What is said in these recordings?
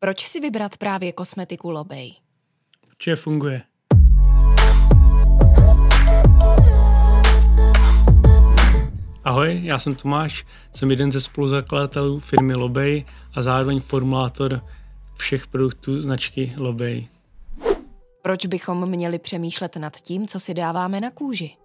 Proč si vybrat právě kosmetiku Lobej? Protože funguje. Ahoj, já jsem Tomáš, jsem jeden ze spoluzakladatelů firmy Lobej a zároveň formulátor všech produktů značky Lobej. Proč bychom měli přemýšlet nad tím, co si dáváme na kůži?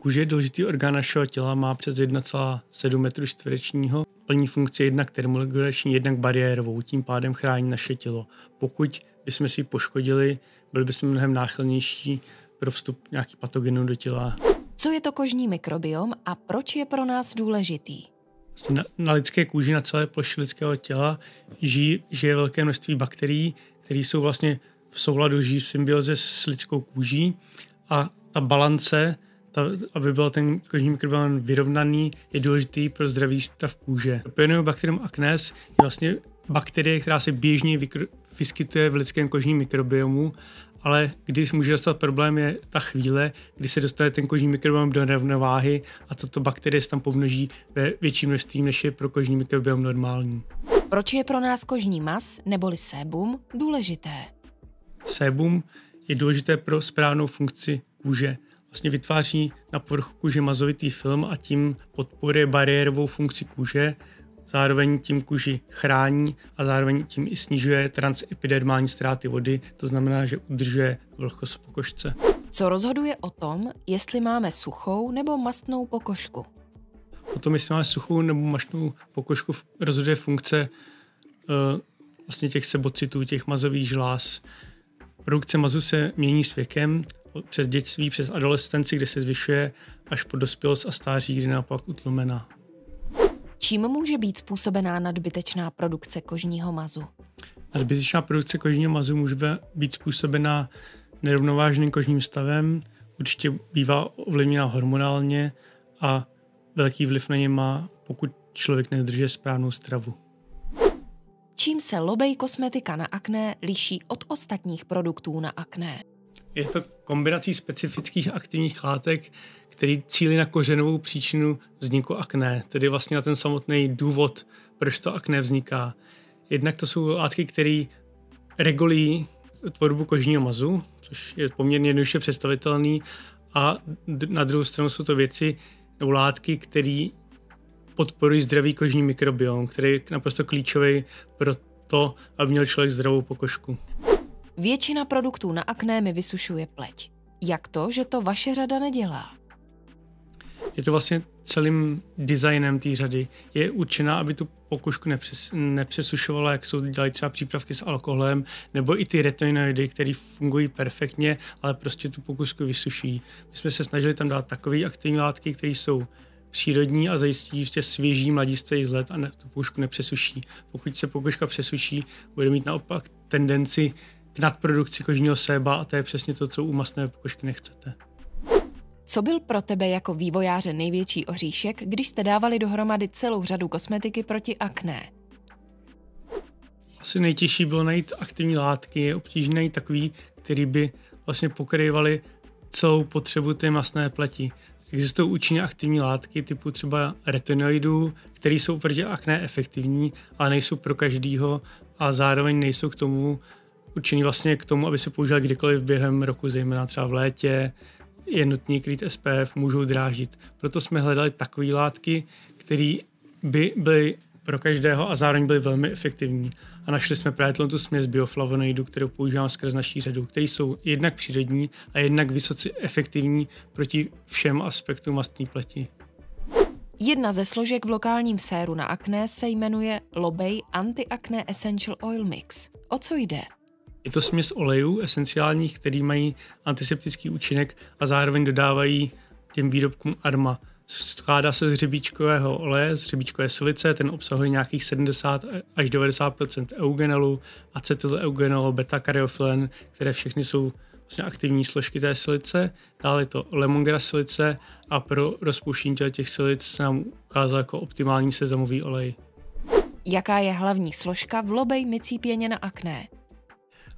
Kůže je důležitý orgán našeho těla, má přes 1,7 m čtverečního, plní funkci jednak termoregulační, jednak bariérovou, tím pádem chrání naše tělo. Pokud bychom si ji poškodili, byli bychom mnohem náchylnější pro vstup nějakých patogenů do těla. Co je to kožní mikrobiom a proč je pro nás důležitý? Vlastně na, na lidské kůži, na celé ploše lidského těla žijí, žije velké množství bakterií, které jsou vlastně v souladu, žijí v symbioze s lidskou kůží a ta balance ta, aby byl ten kožní mikrobiom vyrovnaný, je důležitý pro zdravý stav kůže. bakterium acnes je vlastně bakterie, která se běžně vyskytuje v lidském kožním mikrobiomu, ale když může dostat problém, je ta chvíle, kdy se dostane ten kožní mikrobiom do nerovnováhy a tato bakterie se tam pomnoží ve větším množství, než je pro kožní mikrobiom normální. Proč je pro nás kožní mas neboli sébum důležité? Sébum je důležité pro správnou funkci kůže vlastně vytváří na povrchu kůže mazovitý film a tím podporuje bariérovou funkci kůže, zároveň tím kůži chrání a zároveň tím i snižuje transepidermální ztráty vody, to znamená, že udržuje vlhkost pokožce. Co rozhoduje o tom, jestli máme suchou nebo mastnou pokožku? O tom, jestli máme suchou nebo mastnou pokožku, rozhoduje funkce eh, vlastně těch sebocitů, těch mazových žláz. Produkce mazu se mění s věkem přes dětství, přes adolescenci, kde se zvyšuje, až po dospělost a stáří, kdy naopak utlumená. Čím může být způsobená nadbytečná produkce kožního mazu? Nadbytečná produkce kožního mazu může být způsobená nerovnovážným kožním stavem, určitě bývá ovlivněna hormonálně a velký vliv na ně má, pokud člověk nedrží správnou stravu. Čím se lobej kosmetika na akné liší od ostatních produktů na akné? Je to kombinací specifických aktivních látek, který cílí na kořenovou příčinu vzniku akné, tedy vlastně na ten samotný důvod, proč to akné vzniká. Jednak to jsou látky, které regulují tvorbu kožního mazu, což je poměrně jednoduše představitelný, a na druhou stranu jsou to věci nebo látky, které podporují zdravý kožní mikrobiom, který je naprosto klíčový pro to, aby měl člověk zdravou pokožku. Většina produktů na akné mi vysušuje pleť. Jak to, že to vaše řada nedělá? Je to vlastně celým designem té řady. Je určená, aby tu pokušku nepřes, nepřesušovala, jak jsou dělají třeba přípravky s alkoholem, nebo i ty retinoidy, které fungují perfektně, ale prostě tu pokušku vysuší. My jsme se snažili tam dát takové aktivní látky, které jsou přírodní a zajistí ještě svěží mladistvý vzhled a ne, tu pokušku nepřesuší. Pokud se pokuška přesuší, bude mít naopak tendenci k nadprodukci kožního seba a to je přesně to, co u masné pokožky nechcete. Co byl pro tebe jako vývojáře největší oříšek, když jste dávali dohromady celou řadu kosmetiky proti akné? Asi nejtěžší bylo najít aktivní látky, je obtížné najít takový, který by vlastně pokrývaly celou potřebu té masné pleti. Existují účinně aktivní látky typu třeba retinoidů, které jsou proti akné efektivní, ale nejsou pro každýho a zároveň nejsou k tomu určený vlastně k tomu, aby se používal, kdykoliv během roku, zejména třeba v létě, je nutný krýt SPF, můžou drážit. Proto jsme hledali takové látky, které by byly pro každého a zároveň byly velmi efektivní. A našli jsme právě tu směs bioflavonoidů, kterou používám skrz naší řadu, které jsou jednak přírodní a jednak vysoce efektivní proti všem aspektům mastné pleti. Jedna ze složek v lokálním séru na akné se jmenuje Lobey Anti-Acne Essential Oil Mix. O co jde? Je to směs olejů esenciálních, který mají antiseptický účinek a zároveň dodávají těm výrobkům Arma. Skládá se z řebíčkového oleje, z řebíčkové silice, ten obsahuje nějakých 70 až 90 eugenolu, acetyl eugenol, beta-karyofilen, které všechny jsou vlastně aktivní složky té silice, dále je to lemongrass silice a pro rozpuštění těch silic se nám ukázal jako optimální sezamový olej. Jaká je hlavní složka v lobej mycí pěně na akné?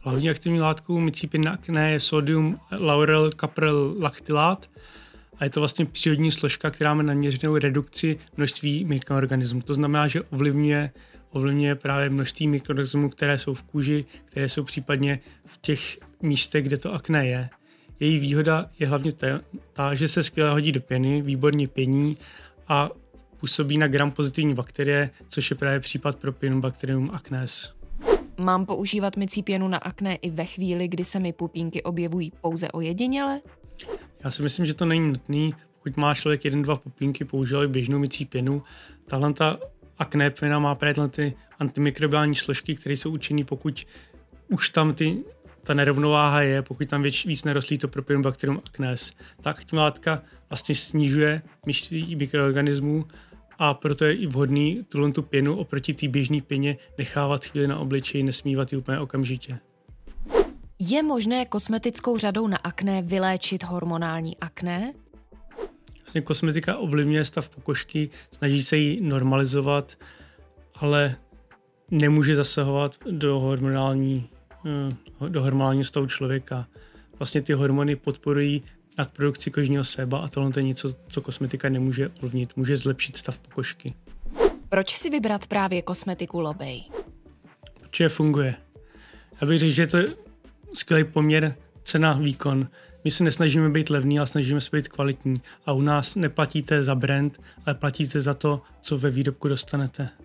hlavní aktivní látkou micipinakné je sodium laurel kaprel lactylát a je to vlastně přírodní složka, která má naměřenou redukci množství mikroorganismů. To znamená, že ovlivňuje, ovlivňuje právě množství mikroorganismů, které jsou v kůži, které jsou případně v těch místech, kde to akné je. Její výhoda je hlavně ta, ta že se skvěle hodí do pěny, výborně pění a působí na gram pozitivní bakterie, což je právě případ pro bakterium acnes. Mám používat mycí pěnu na akné i ve chvíli, kdy se mi pupínky objevují pouze ojediněle? Já si myslím, že to není nutný. Pokud má člověk jeden, dva pupínky, použil běžnou mycí pěnu. Tahle ta akné pěna má právě ty antimikrobiální složky, které jsou účinné, pokud už tam ty, ta nerovnováha je, pokud tam věč, víc nerostlí to propium bakterium acnes, tak tím látka vlastně snižuje myšlí mikroorganismů a proto je i vhodný tuhle tu pěnu oproti té běžné pěně nechávat chvíli na obličeji, nesmívat ji úplně okamžitě. Je možné kosmetickou řadou na akné vyléčit hormonální akné? Vlastně kosmetika ovlivňuje stav pokožky, snaží se ji normalizovat, ale nemůže zasahovat do hormonální, eh, do hormonálního stavu člověka. Vlastně ty hormony podporují nadprodukci kožního seba a tohle je něco, co kosmetika nemůže ovlivnit. Může zlepšit stav pokožky. Proč si vybrat právě kosmetiku Lobej? Určitě funguje. Já bych řekl, že to je skvělý poměr cena-výkon. My se nesnažíme být levný, ale snažíme se být kvalitní. A u nás neplatíte za brand, ale platíte za to, co ve výrobku dostanete.